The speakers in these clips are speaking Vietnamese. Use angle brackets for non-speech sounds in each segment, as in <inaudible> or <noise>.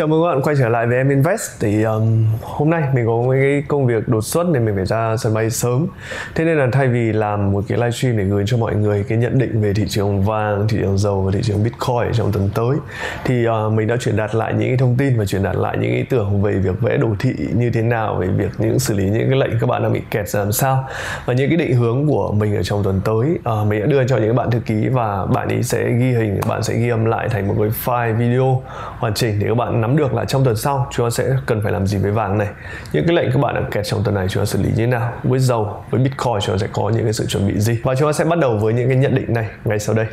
Chào mừng các bạn quay trở lại với em Invest. Thì um, hôm nay mình có một cái công việc đột xuất nên mình phải ra sân bay sớm. Thế nên là thay vì làm một cái livestream để gửi cho mọi người cái nhận định về thị trường vàng, thị trường dầu và thị trường Bitcoin trong tuần tới, thì uh, mình đã truyền đạt lại những cái thông tin và truyền đạt lại những ý tưởng về việc vẽ đồ thị như thế nào, về việc những xử lý những cái lệnh các bạn đang bị kẹt ra làm sao và những cái định hướng của mình ở trong tuần tới. Uh, mình đã đưa cho những bạn thư ký và bạn ấy sẽ ghi hình, bạn sẽ ghi âm lại thành một cái file video hoàn chỉnh để các bạn nắm nắm được là trong tuần sau chúng ta sẽ cần phải làm gì với vàng này những cái lệnh các bạn đang kẹt trong tuần này chúng ta xử lý như thế nào với dầu với bitcoin chúng ta sẽ có những cái sự chuẩn bị gì và chúng ta sẽ bắt đầu với những cái nhận định này ngay sau đây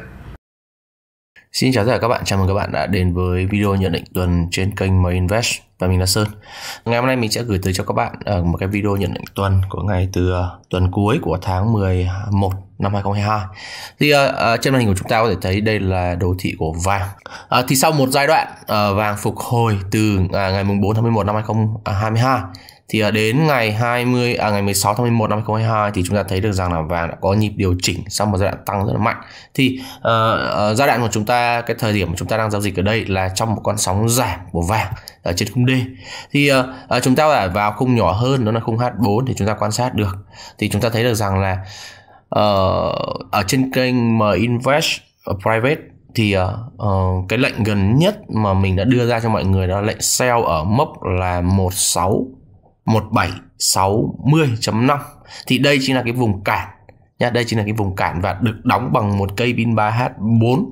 Xin chào tất cả các bạn, chào mừng các bạn đã đến với video nhận định tuần trên kênh My Invest và mình là Sơn. Ngày hôm nay mình sẽ gửi tới cho các bạn ở ờ, một cái video nhận định tuần của ngày từ ờ, tuần cuối của tháng 11 năm 2022. Thì uh, trên màn hình của chúng ta có thể thấy đây là đồ thị của vàng. Uh, thì sau một giai đoạn uh, vàng phục hồi từ uh, ngày mùng 4 tháng 11 năm 2022 thì đến ngày 20 à, ngày 16 tháng 11 năm 2022 thì chúng ta thấy được rằng là vàng đã có nhịp điều chỉnh sau một giai đoạn tăng rất là mạnh. Thì uh, uh, giai đoạn của chúng ta cái thời điểm mà chúng ta đang giao dịch ở đây là trong một con sóng giảm của vàng ở trên khung D thì uh, chúng ta đã vào khung nhỏ hơn đó là khung H4 thì chúng ta quan sát được thì chúng ta thấy được rằng là uh, ở trên kênh M Invest Private thì uh, uh, cái lệnh gần nhất mà mình đã đưa ra cho mọi người đó là lệnh sell ở mốc là 16 1760.5 thì đây chính là cái vùng cản nha đây chính là cái vùng cản và được đóng bằng một cây pin 3H4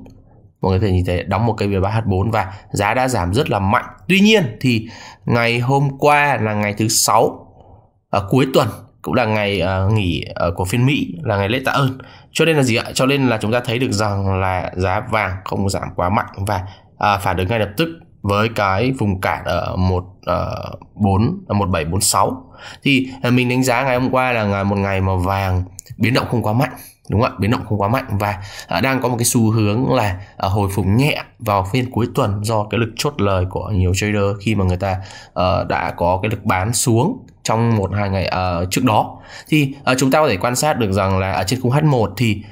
mọi người có thể nhìn thấy đóng một cây về 3H4 và giá đã giảm rất là mạnh. Tuy nhiên thì ngày hôm qua là ngày thứ sáu ở à, cuối tuần cũng là ngày uh, nghỉ uh, của phiên Mỹ là ngày lễ tạ ơn. Cho nên là gì ạ? Cho nên là chúng ta thấy được rằng là giá vàng không giảm quá mạnh và uh, phản ứng ngay lập tức với cái vùng cản ở một một bốn, bảy bốn sáu. thì mình đánh giá ngày hôm qua là ngày một ngày mà vàng biến động không quá mạnh đúng không ạ biến động không quá mạnh và à, đang có một cái xu hướng là à, hồi phục nhẹ vào phiên cuối tuần do cái lực chốt lời của nhiều trader khi mà người ta ờ, đã có cái lực bán xuống trong một hai ngày ờ, trước đó thì ờ, chúng ta có thể quan sát được rằng là ở trên khung H1 thì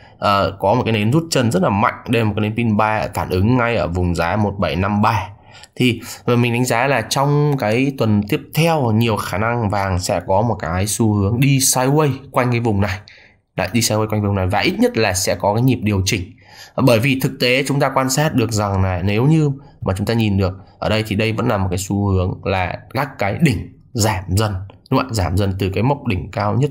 có một cái nến rút chân rất là mạnh đây là một cái nến pin 3 phản ứng ngay ở vùng giá 1753 thì mình đánh giá là trong cái tuần tiếp theo nhiều khả năng vàng sẽ có một cái xu hướng đi sideways quanh cái vùng này lại đi xe quanh vùng này và ít nhất là sẽ có cái nhịp điều chỉnh bởi vì thực tế chúng ta quan sát được rằng là nếu như mà chúng ta nhìn được ở đây thì đây vẫn là một cái xu hướng là các cái đỉnh giảm dần đúng không? giảm dần từ cái mốc đỉnh cao nhất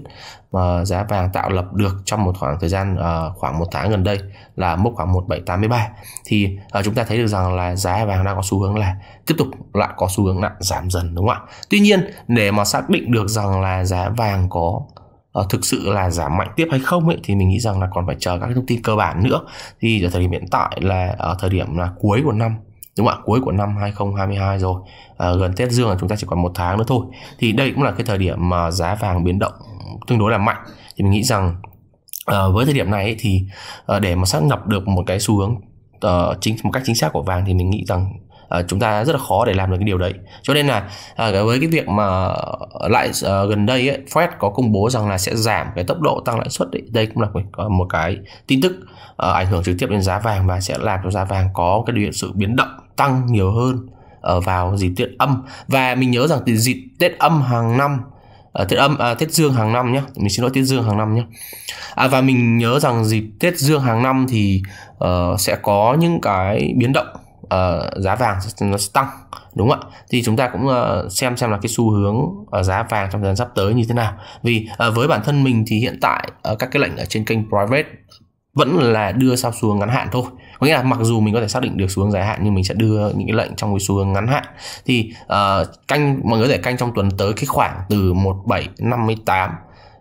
mà giá vàng tạo lập được trong một khoảng thời gian uh, khoảng một tháng gần đây là mốc khoảng 1783 thì uh, chúng ta thấy được rằng là giá vàng đang có xu hướng là tiếp tục lại có xu hướng là giảm dần đúng không ạ tuy nhiên để mà xác định được rằng là giá vàng có Ờ, thực sự là giảm mạnh tiếp hay không ấy, thì mình nghĩ rằng là còn phải chờ các thông tin cơ bản nữa thì ở thời điểm hiện tại là ở thời điểm là cuối của năm đúng không ạ cuối của năm 2022 rồi à, gần Tết Dương là chúng ta chỉ còn một tháng nữa thôi thì đây cũng là cái thời điểm mà giá vàng biến động tương đối là mạnh thì mình nghĩ rằng à, với thời điểm này ấy, thì à, để mà xác lập được một cái xu hướng uh, chính một cách chính xác của vàng thì mình nghĩ rằng Ờ, chúng ta rất là khó để làm được cái điều đấy cho nên là uh, với cái việc mà lại uh, gần đây ấy, Fed có công bố rằng là sẽ giảm cái tốc độ tăng lãi suất đây cũng là một, ờ, một cái tin tức uh, ảnh hưởng trực tiếp đến giá vàng và sẽ làm cho giá vàng có cái điều sự biến động tăng nhiều hơn ở vào dịp Tết âm và mình nhớ rằng từ dịp Tết âm hàng năm à, Tết âm à, Tết Dương hàng năm nhé mình xin lỗi Tết Dương hàng năm nhé à, và mình nhớ rằng dịp Tết Dương hàng năm thì uh, sẽ có những cái biến động uh, giá vàng nó sẽ tăng đúng không ạ thì chúng ta cũng uh, xem xem là cái xu hướng uh, giá vàng trong thời gian sắp tới như thế nào vì uh, với bản thân mình thì hiện tại uh, các cái lệnh ở trên kênh private vẫn là đưa sao xuống ngắn hạn thôi có nghĩa là mặc dù mình có thể xác định được xuống dài hạn nhưng mình sẽ đưa những cái lệnh trong cái xu hướng ngắn hạn thì uh, canh mọi người có thể canh trong tuần tới cái khoảng từ 1758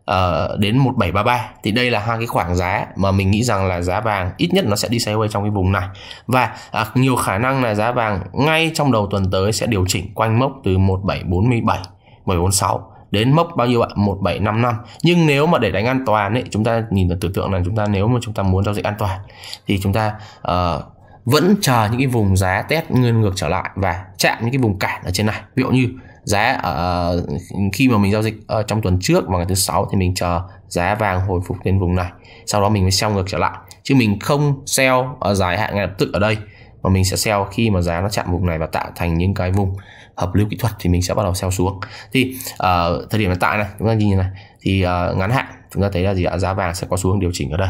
Ờ, đến 1733 thì đây là hai cái khoảng giá mà mình nghĩ rằng là giá vàng ít nhất nó sẽ đi sideways trong cái vùng này và uh, nhiều khả năng là giá vàng ngay trong đầu tuần tới sẽ điều chỉnh quanh mốc từ 1747 1746 đến mốc bao nhiêu ạ 1755 nhưng nếu mà để đánh an toàn ấy chúng ta nhìn là tưởng tượng là chúng ta nếu mà chúng ta muốn giao dịch an toàn thì chúng ta uh, vẫn chờ những cái vùng giá test nguyên ngược trở lại và chạm những cái vùng cản ở trên này ví dụ như giá ở ờ, khi mà mình giao dịch ở ờ, trong tuần trước vào ngày thứ sáu thì mình chờ giá vàng hồi phục lên vùng này sau đó mình mới sell ngược trở lại chứ mình không sell ở ờ, dài hạn ngay lập tức ở đây mà mình sẽ sell khi mà giá nó chạm vùng này và tạo thành những cái vùng hợp lưu kỹ thuật thì mình sẽ bắt đầu sell xuống thì uh, thời điểm hiện tại này chúng ta nhìn này thì uh, ngắn hạn chúng ta thấy là gì ạ giá vàng sẽ có xuống điều chỉnh ở đây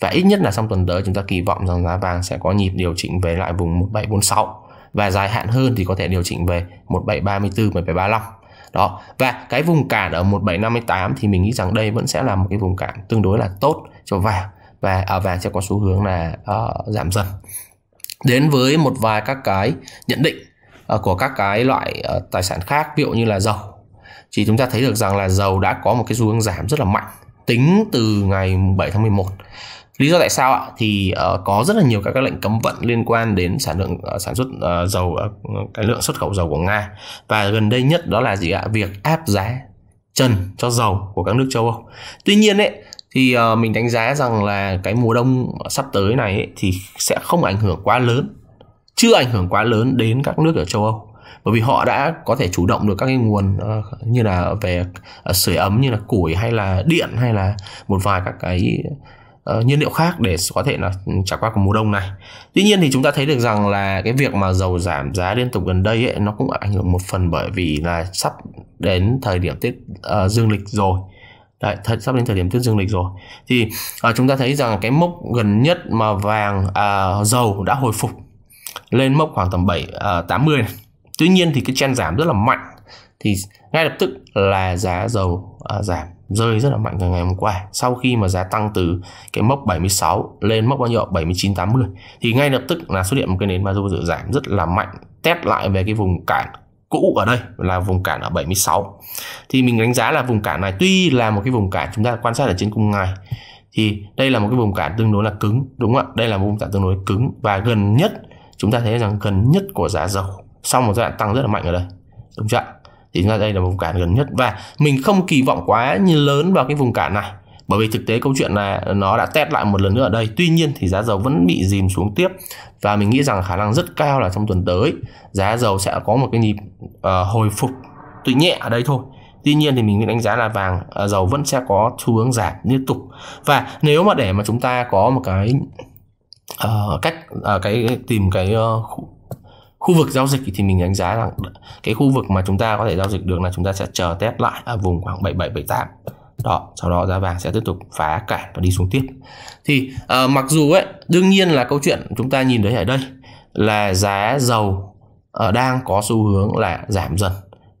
và ít nhất là trong tuần tới chúng ta kỳ vọng rằng giá vàng sẽ có nhịp điều chỉnh về lại vùng 1746 và dài hạn hơn thì có thể điều chỉnh về 1734 1735 đó và cái vùng cản ở 1758 thì mình nghĩ rằng đây vẫn sẽ là một cái vùng cản tương đối là tốt cho vàng và ở à, vàng sẽ có xu hướng là uh, giảm dần đến với một vài các cái nhận định uh, của các cái loại uh, tài sản khác ví dụ như là dầu thì chúng ta thấy được rằng là dầu đã có một cái xu hướng giảm rất là mạnh tính từ ngày 7 tháng 11 lý do tại sao ạ thì uh, có rất là nhiều các, các lệnh cấm vận liên quan đến sản lượng uh, sản xuất uh, dầu uh, cái lượng xuất khẩu dầu của nga và gần đây nhất đó là gì ạ việc áp giá trần cho dầu của các nước châu âu tuy nhiên ấy thì uh, mình đánh giá rằng là cái mùa đông sắp tới này ấy, thì sẽ không ảnh hưởng quá lớn chưa ảnh hưởng quá lớn đến các nước ở châu âu bởi vì họ đã có thể chủ động được các cái nguồn uh, như là về uh, sưởi ấm như là củi hay là điện hay là một vài các cái uh, nhiên liệu khác để có thể là trải qua của mùa đông này. Tuy nhiên thì chúng ta thấy được rằng là cái việc mà dầu giảm giá liên tục gần đây ấy, nó cũng ảnh hưởng một phần bởi vì là sắp đến thời điểm Tết uh, ờ, dương lịch rồi. Đấy, thật sắp đến thời điểm Tết dương lịch rồi. Thì uh, chúng ta thấy rằng cái mốc gần nhất mà vàng uh, dầu đã hồi phục lên mốc khoảng tầm 7 uh, 80 này. Tuy nhiên thì cái chen giảm rất là mạnh thì ngay lập tức là giá dầu uh, giảm rơi rất là mạnh từ ngày hôm qua sau khi mà giá tăng từ cái mốc 76 lên mốc bao nhiêu 79 80 thì ngay lập tức là xuất hiện một cái nến bao dự giảm rất là mạnh test lại về cái vùng cản cũ ở đây là vùng cản ở 76 thì mình đánh giá là vùng cản này tuy là một cái vùng cản chúng ta quan sát ở trên cung ngày thì đây là một cái vùng cản tương đối là cứng đúng không ạ đây là một vùng cản tương đối cứng và gần nhất chúng ta thấy rằng gần nhất của giá dầu sau một giai đoạn tăng rất là mạnh ở đây đúng chưa ạ chính là đây là vùng cản gần nhất và mình không kỳ vọng quá như lớn vào cái vùng cản này bởi vì thực tế câu chuyện là nó đã test lại một lần nữa ở đây tuy nhiên thì giá dầu vẫn bị dìm xuống tiếp và mình nghĩ rằng khả năng rất cao là trong tuần tới giá dầu sẽ có một cái nhịp uh, hồi phục tuy nhẹ ở đây thôi tuy nhiên thì mình đánh giá là vàng uh, dầu vẫn sẽ có xu hướng giảm liên tục và nếu mà để mà chúng ta có một cái uh, cách uh, cái tìm cái uh, khu vực giao dịch thì mình đánh giá rằng cái khu vực mà chúng ta có thể giao dịch được là chúng ta sẽ chờ test lại ở vùng khoảng 77 78 đó sau đó giá vàng sẽ tiếp tục phá cản và đi xuống tiếp thì uh, mặc dù ấy đương nhiên là câu chuyện chúng ta nhìn thấy ở đây là giá dầu uh, đang có xu hướng là giảm dần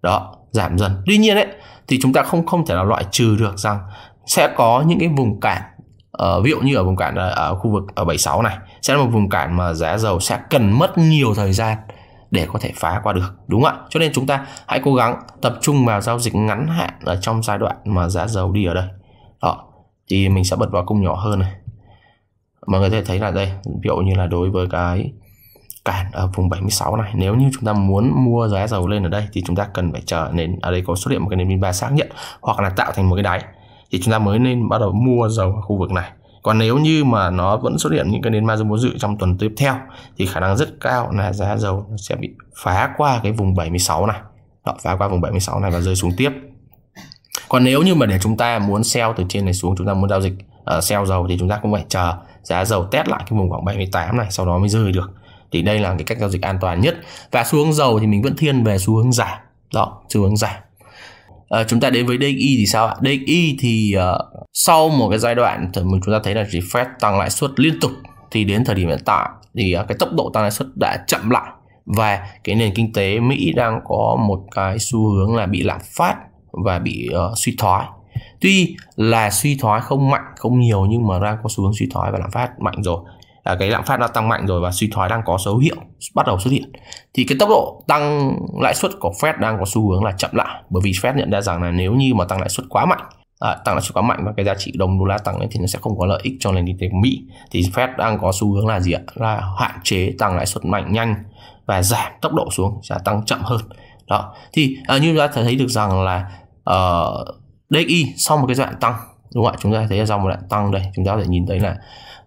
đó giảm dần tuy nhiên ấy thì chúng ta không không thể nào loại trừ được rằng sẽ có những cái vùng cản uh, ví dụ như ở vùng cản ờ, ở khu vực ở 76 này sẽ là một vùng cản mà giá dầu sẽ cần mất nhiều thời gian để có thể phá qua được đúng không ạ cho nên chúng ta hãy cố gắng tập trung vào giao dịch ngắn hạn ở trong giai đoạn mà giá dầu đi ở đây đó thì mình sẽ bật vào cung nhỏ hơn này mọi người có thể thấy là đây ví dụ như là đối với cái cản ở vùng 76 này nếu như chúng ta muốn mua giá dầu lên ở đây thì chúng ta cần phải chờ đến ở đây có xuất hiện một cái nền biên ba xác nhận hoặc là tạo thành một cái đáy thì chúng ta mới nên bắt đầu mua dầu ở khu vực này còn nếu như mà nó vẫn xuất hiện những cái nến ma dung dự trong tuần tiếp theo thì khả năng rất cao là giá dầu sẽ bị phá qua cái vùng 76 này đó, phá qua vùng 76 này và rơi xuống tiếp còn nếu như mà để chúng ta muốn sell từ trên này xuống chúng ta muốn giao dịch uh, sell dầu thì chúng ta cũng phải chờ giá dầu test lại cái vùng khoảng 78 này sau đó mới rơi được thì đây là cái cách giao dịch an toàn nhất và xu hướng dầu thì mình vẫn thiên về xu hướng giảm đó xu hướng giảm À, chúng ta đến với DXY e thì sao ạ? DXY e thì uh, sau một cái giai đoạn mình chúng ta thấy là chỉ Fed tăng lãi suất liên tục thì đến thời điểm hiện tại thì uh, cái tốc độ tăng lãi suất đã chậm lại và cái nền kinh tế Mỹ đang có một cái xu hướng là bị lạm phát và bị uh, suy thoái. Tuy là suy thoái không mạnh, không nhiều nhưng mà đang có xu hướng suy thoái và lạm phát mạnh rồi là cái lạm phát đã tăng mạnh rồi và suy thoái đang có dấu hiệu bắt đầu xuất hiện thì cái tốc độ tăng lãi suất của Fed đang có xu hướng là chậm lại bởi vì Fed nhận ra rằng là nếu như mà tăng lãi suất quá mạnh à, tăng lãi suất quá mạnh và cái giá trị đồng đô la tăng lên thì nó sẽ không có lợi ích cho nền kinh tế của Mỹ thì Fed đang có xu hướng là gì ạ là hạn chế tăng lãi suất mạnh nhanh và giảm tốc độ xuống sẽ tăng chậm hơn đó thì à, như chúng ta thấy được rằng là uh, ờ, DXY sau một cái giai đoạn tăng đúng không ạ chúng ta thấy là sau một đoạn tăng đây chúng ta có thể nhìn thấy là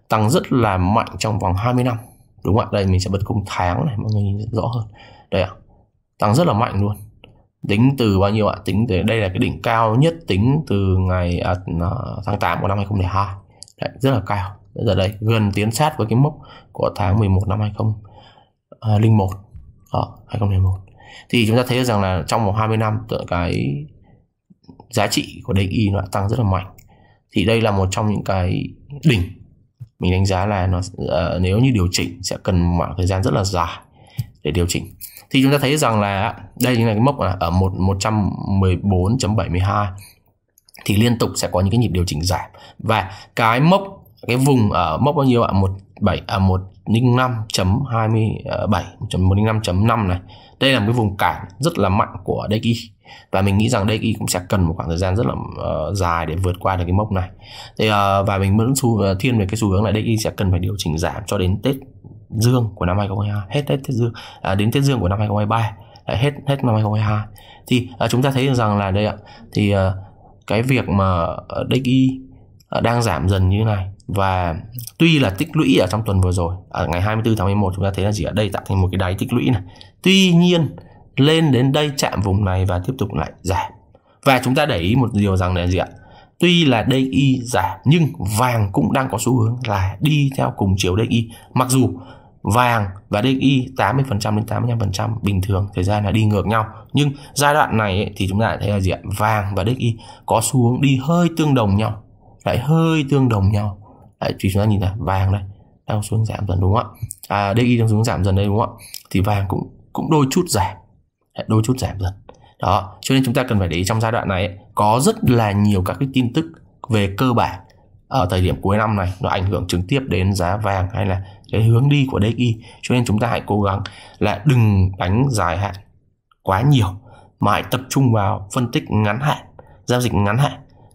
tăng rất là mạnh trong vòng 20 năm đúng không ạ đây mình sẽ bật khung tháng này mọi người nhìn rõ hơn đây ạ tăng rất là mạnh luôn tính từ bao nhiêu ạ tính từ đây là cái đỉnh cao nhất tính từ ngày à, à tháng 8 của năm 2012 Đấy, rất là cao bây giờ đây gần tiến sát với cái mốc của tháng 11 năm 2001 đó, 2001 thì chúng ta thấy rằng là trong vòng 20 năm cái giá trị của DXY nó đã tăng rất là mạnh thì đây là một trong những cái đỉnh mình đánh giá là nó uh, nếu như điều chỉnh sẽ cần khoảng thời gian rất là dài để điều chỉnh thì chúng ta thấy rằng là đây chính là cái mốc là ở bảy mươi hai thì liên tục sẽ có những cái nhịp điều chỉnh giảm và cái mốc cái vùng ở mốc bao nhiêu ạ? một 17 à 105 ờ, năm chấm năm này. Đây là một cái vùng cản rất là mạnh của Deki và mình nghĩ rằng đây cũng sẽ cần một khoảng thời gian rất là uh, dài để vượt qua được cái mốc này thì, uh, ờ, và mình vẫn xu ờ, thiên về cái xu hướng là đây sẽ cần phải điều chỉnh giảm cho đến Tết dương của năm 2022 hết Tết Tết dương à, đến Tết dương của năm 2023 à, hết hết năm 2022 thì à, chúng ta thấy rằng là đây ạ thì à, cái việc mà DXY đang giảm dần như thế này và tuy là tích lũy ở trong tuần vừa rồi ở ngày 24 tháng 11 chúng ta thấy là gì ở đây tạo thành một cái đáy tích lũy này tuy nhiên lên đến đây chạm vùng này và tiếp tục lại giảm và chúng ta để ý một điều rằng là gì ạ tuy là DI giảm nhưng vàng cũng đang có xu hướng là đi theo cùng chiều DI mặc dù vàng và DI 80% đến 85% bình thường thời gian là đi ngược nhau nhưng giai đoạn này ấy, thì chúng ta thấy là gì ạ vàng và DI có xu hướng đi hơi tương đồng nhau lại hơi tương đồng nhau lại chúng ta nhìn là vàng đây đang xuống giảm dần đúng không ạ à, DI đang xuống giảm dần đây đúng không ạ thì vàng cũng cũng đôi chút giảm đôi chút giảm dần đó cho nên chúng ta cần phải để ý trong giai đoạn này có rất là nhiều các cái tin tức về cơ bản ở thời điểm cuối năm này nó ảnh hưởng trực tiếp đến giá vàng hay là cái hướng đi của DXY cho nên chúng ta hãy cố gắng là đừng đánh dài hạn quá nhiều mà hãy tập trung vào phân tích ngắn hạn giao dịch ngắn hạn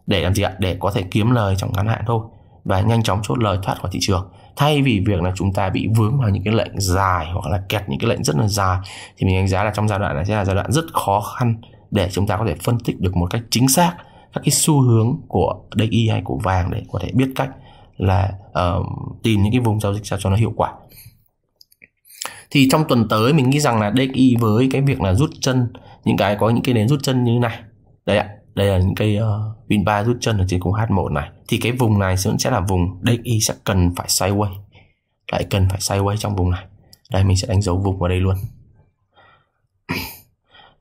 để làm gì ạ để có thể kiếm lời trong ngắn hạn thôi và nhanh chóng chốt lời thoát khỏi thị trường thay vì việc là chúng ta bị vướng vào những cái lệnh dài hoặc là kẹt những cái lệnh rất là dài thì mình đánh giá là trong giai đoạn này sẽ là giai đoạn rất khó khăn để chúng ta có thể phân tích được một cách chính xác các cái xu hướng của DXY hay của vàng để có thể biết cách là uh, tìm những cái vùng giao dịch sao cho nó hiệu quả thì trong tuần tới mình nghĩ rằng là DXY với cái việc là rút chân những cái có những cái nến rút chân như này đấy ạ đây là những cây uh, ờ, Winbar rút chân ở trên cung H1 này thì cái vùng này sẽ, sẽ là vùng DXY sẽ cần phải sideways lại cần phải sideways trong vùng này đây mình sẽ đánh dấu vùng vào đây luôn <clears throat>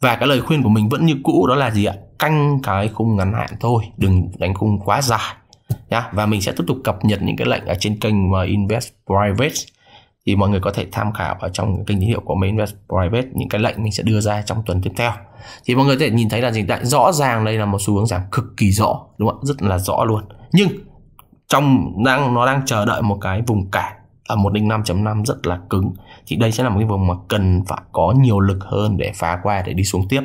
và cái lời khuyên của mình vẫn như cũ đó là gì ạ canh cái khung ngắn hạn thôi đừng đánh khung quá dài nhá và mình sẽ tiếp tục cập nhật những cái lệnh ở trên kênh mà invest private thì mọi người có thể tham khảo vào trong kênh tín hiệu của main private những cái lệnh mình sẽ đưa ra trong tuần tiếp theo thì mọi người có thể nhìn thấy là dịch tại rõ ràng đây là một xu hướng giảm cực kỳ rõ đúng không rất là rõ luôn nhưng trong đang nó đang chờ đợi một cái vùng cản ở một 105 năm rất là cứng thì đây sẽ là một cái vùng mà cần phải có nhiều lực hơn để phá qua để đi xuống tiếp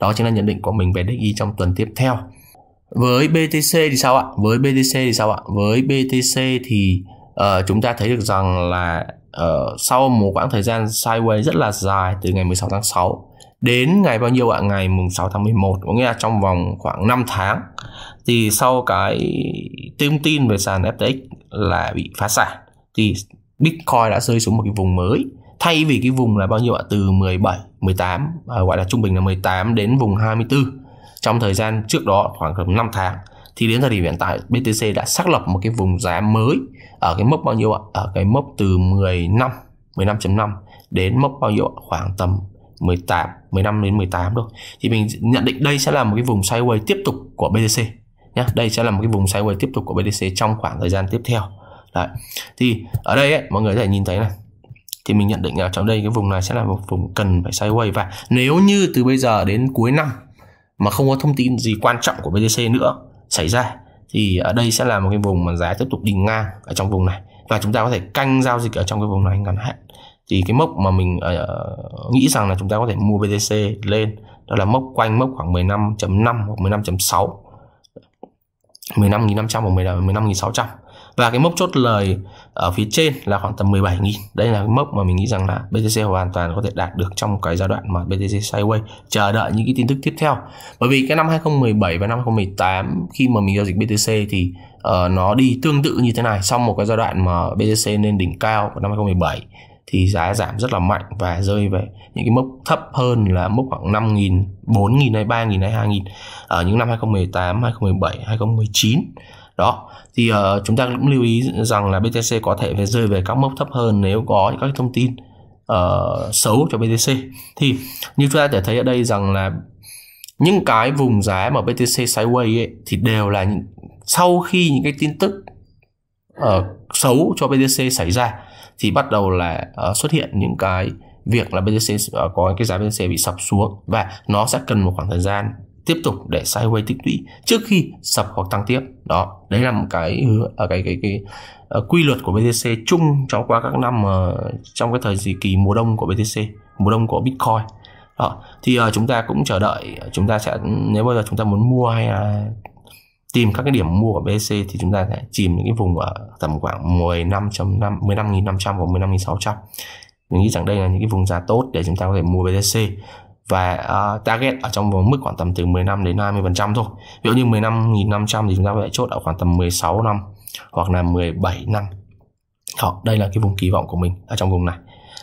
đó chính là nhận định của mình về DXY trong tuần tiếp theo với BTC thì sao ạ với BTC thì sao ạ với BTC thì Ờ, chúng ta thấy được rằng là uh, sau một khoảng thời gian sideways rất là dài từ ngày 16 tháng 6 đến ngày bao nhiêu ạ? Ngày mùng 6 tháng 11, có nghĩa là trong vòng khoảng 5 tháng thì sau cái tin tin về sàn FTX là bị phá sản thì Bitcoin đã rơi xuống một cái vùng mới thay vì cái vùng là bao nhiêu ạ? Từ 17, 18 uh, gọi là trung bình là 18 đến vùng 24 trong thời gian trước đó khoảng tầm 5 tháng thì đến thời điểm hiện tại BTC đã xác lập một cái vùng giá mới ở cái mốc bao nhiêu ạ? Ở cái mốc từ 15 15.5 đến mốc bao nhiêu ạ? Khoảng tầm 18 15 đến 18 thôi. Thì mình nhận định đây sẽ là một cái vùng sideways tiếp tục của BTC nhé. Đây sẽ là một cái vùng sideways tiếp tục của BTC trong khoảng thời gian tiếp theo. Đấy. Thì ở đây ấy, mọi người có thể nhìn thấy này thì mình nhận định là trong đây cái vùng này sẽ là một vùng cần phải sideways và nếu như từ bây giờ đến cuối năm mà không có thông tin gì quan trọng của BTC nữa xảy ra thì ở đây sẽ là một cái vùng mà giá tiếp tục đi ngang ở trong vùng này và chúng ta có thể canh giao dịch ở trong cái vùng này ngắn hạn thì cái mốc mà mình uh, nghĩ rằng là chúng ta có thể mua BTC lên đó là mốc quanh mốc khoảng 15.5 hoặc 15.6 15.500 hoặc 15.600 và cái mốc chốt lời ở phía trên là khoảng tầm 17.000 đây là cái mốc mà mình nghĩ rằng là BTC hoàn toàn có thể đạt được trong cái giai đoạn mà BTC sideways chờ đợi những cái tin tức tiếp theo bởi vì cái năm 2017 và năm 2018 khi mà mình giao dịch BTC thì uh, nó đi tương tự như thế này sau một cái giai đoạn mà BTC lên đỉnh cao của năm 2017 thì giá giảm rất là mạnh và rơi về những cái mốc thấp hơn là mốc khoảng 5.000, 4.000 hay 3.000 hay 2.000 ở những năm 2018, 2017, 2019 đó thì uh, chúng ta cũng lưu ý rằng là BTC có thể phải rơi về các mốc thấp hơn nếu có những các thông tin uh, xấu cho BTC thì như chúng ta thể thấy ở đây rằng là những cái vùng giá mà BTC sideways ấy, thì đều là những, sau khi những cái tin tức uh, xấu cho BTC xảy ra thì bắt đầu là uh, xuất hiện những cái việc là BTC uh, có cái giá BTC bị sập xuống và nó sẽ cần một khoảng thời gian tiếp tục để sideways tích lũy trước khi sập hoặc tăng tiếp đó đấy là một cái ở à, cái cái cái, cái à, quy luật của BTC chung trong qua các năm uh, trong cái thời gì kỳ mùa đông của BTC mùa đông của Bitcoin đó. thì uh, chúng ta cũng chờ đợi chúng ta sẽ nếu bao giờ chúng ta muốn mua hay là tìm các cái điểm mua của BTC thì chúng ta sẽ chìm những cái vùng ở tầm khoảng 15.5 15.500 và 15.600 mình nghĩ rằng đây là những cái vùng giá tốt để chúng ta có thể mua BTC và uh, target ở trong một mức khoảng tầm từ 15 đến 20 phần trăm thôi ví dụ như 15.500 thì chúng ta phải chốt ở khoảng tầm 16 năm hoặc là 17 năm đó đây là cái vùng kỳ vọng của mình ở trong vùng này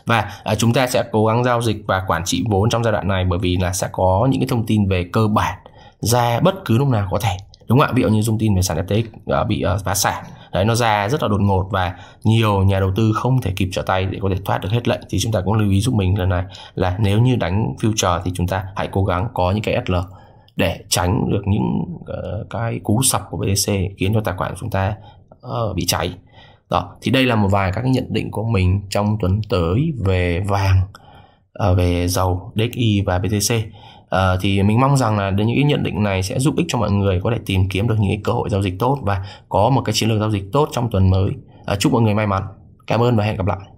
và uh, chúng ta sẽ cố gắng giao dịch và quản trị vốn trong giai đoạn này bởi vì là sẽ có những cái thông tin về cơ bản ra bất cứ lúc nào có thể đúng không ạ ví dụ như thông tin về sản FTX uh, ờ, bị uh, phá sản đấy nó ra rất là đột ngột và nhiều nhà đầu tư không thể kịp trở tay để có thể thoát được hết lệnh thì chúng ta cũng lưu ý giúp mình lần này là nếu như đánh future thì chúng ta hãy cố gắng có những cái SL để tránh được những uh, cái cú sập của BTC e khiến cho tài khoản của chúng ta uh, bị cháy đó thì đây là một vài các cái nhận định của mình trong tuần tới về vàng uh, về dầu DXY và BTC à, thì mình mong rằng là những cái nhận định này sẽ giúp ích cho mọi người có thể tìm kiếm được những cái cơ hội giao dịch tốt và có một cái chiến lược giao dịch tốt trong tuần mới à, chúc mọi người may mắn cảm ơn và hẹn gặp lại